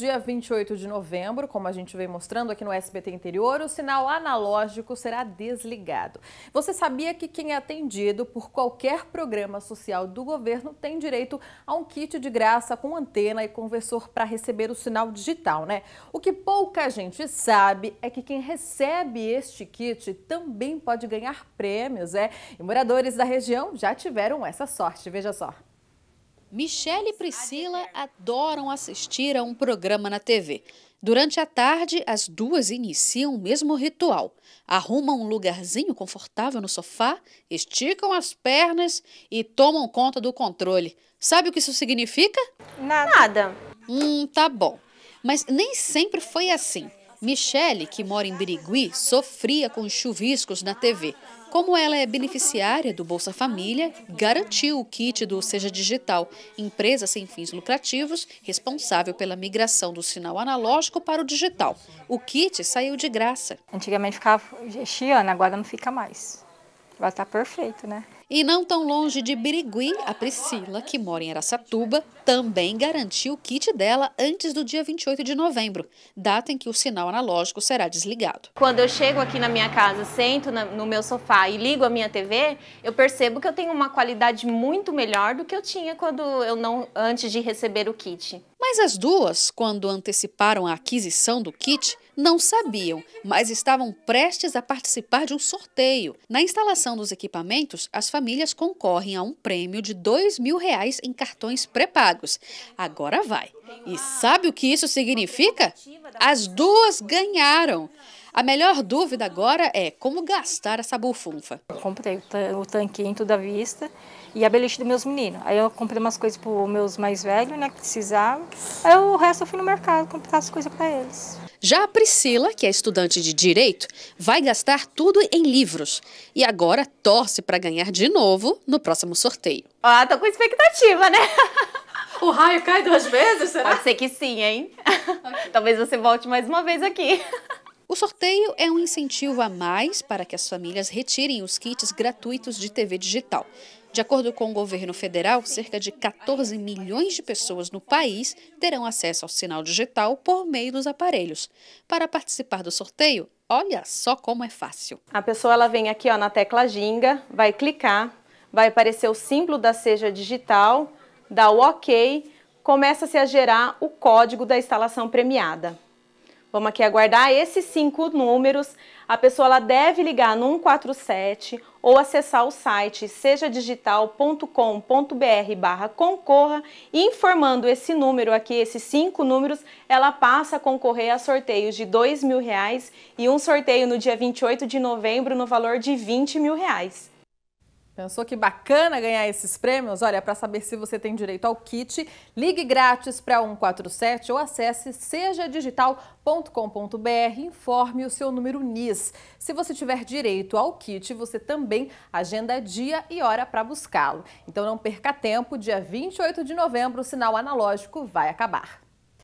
Dia 28 de novembro, como a gente vem mostrando aqui no SBT Interior, o sinal analógico será desligado. Você sabia que quem é atendido por qualquer programa social do governo tem direito a um kit de graça com antena e conversor para receber o sinal digital, né? O que pouca gente sabe é que quem recebe este kit também pode ganhar prêmios, é? E moradores da região já tiveram essa sorte, veja só. Michelle e Priscila adoram assistir a um programa na TV. Durante a tarde, as duas iniciam o mesmo ritual. Arrumam um lugarzinho confortável no sofá, esticam as pernas e tomam conta do controle. Sabe o que isso significa? Nada. Hum, tá bom. Mas nem sempre foi assim. Michele, que mora em Birigui, sofria com chuviscos na TV. Como ela é beneficiária do Bolsa Família, garantiu o kit do Seja Digital, empresa sem fins lucrativos, responsável pela migração do sinal analógico para o digital. O kit saiu de graça. Antigamente ficava, enchia, né? agora não fica mais. Vai estar tá perfeito, né? E não tão longe de Birigui, a Priscila, que mora em Aracatuba, também garantiu o kit dela antes do dia 28 de novembro, data em que o sinal analógico será desligado. Quando eu chego aqui na minha casa, sento no meu sofá e ligo a minha TV, eu percebo que eu tenho uma qualidade muito melhor do que eu tinha quando eu não antes de receber o kit. Mas as duas, quando anteciparam a aquisição do kit, não sabiam, mas estavam prestes a participar de um sorteio. Na instalação dos equipamentos, as famílias concorrem a um prêmio de dois mil reais em cartões pré-pagos. Agora vai. E sabe o que isso significa? As duas ganharam. A melhor dúvida agora é como gastar essa bufunfa. Eu comprei o tanquinho tudo à vista e a beliche dos meus meninos. Aí eu comprei umas coisas para os meus mais velhos, né, que precisavam. Aí o resto eu fui no mercado comprar as coisas para eles. Já a Priscila, que é estudante de Direito, vai gastar tudo em livros. E agora torce para ganhar de novo no próximo sorteio. Ah, tô com expectativa, né? O raio cai duas vezes, será? Pode ser que sim, hein? Okay. Talvez você volte mais uma vez aqui. O sorteio é um incentivo a mais para que as famílias retirem os kits gratuitos de TV digital. De acordo com o governo federal, cerca de 14 milhões de pessoas no país terão acesso ao sinal digital por meio dos aparelhos. Para participar do sorteio, olha só como é fácil. A pessoa ela vem aqui ó, na tecla Ginga, vai clicar, vai aparecer o símbolo da Seja Digital, dá o OK, começa-se a gerar o código da instalação premiada. Vamos aqui aguardar esses cinco números. A pessoa ela deve ligar no 147 ou acessar o site sejadigital.com.br barra concorra informando esse número aqui, esses cinco números, ela passa a concorrer a sorteios de dois mil reais e um sorteio no dia 28 de novembro no valor de R$ mil reais. Pensou que bacana ganhar esses prêmios? Olha, para saber se você tem direito ao kit, ligue grátis para 147 ou acesse sejadigital.com.br e informe o seu número NIS. Se você tiver direito ao kit, você também agenda dia e hora para buscá-lo. Então não perca tempo, dia 28 de novembro o sinal analógico vai acabar.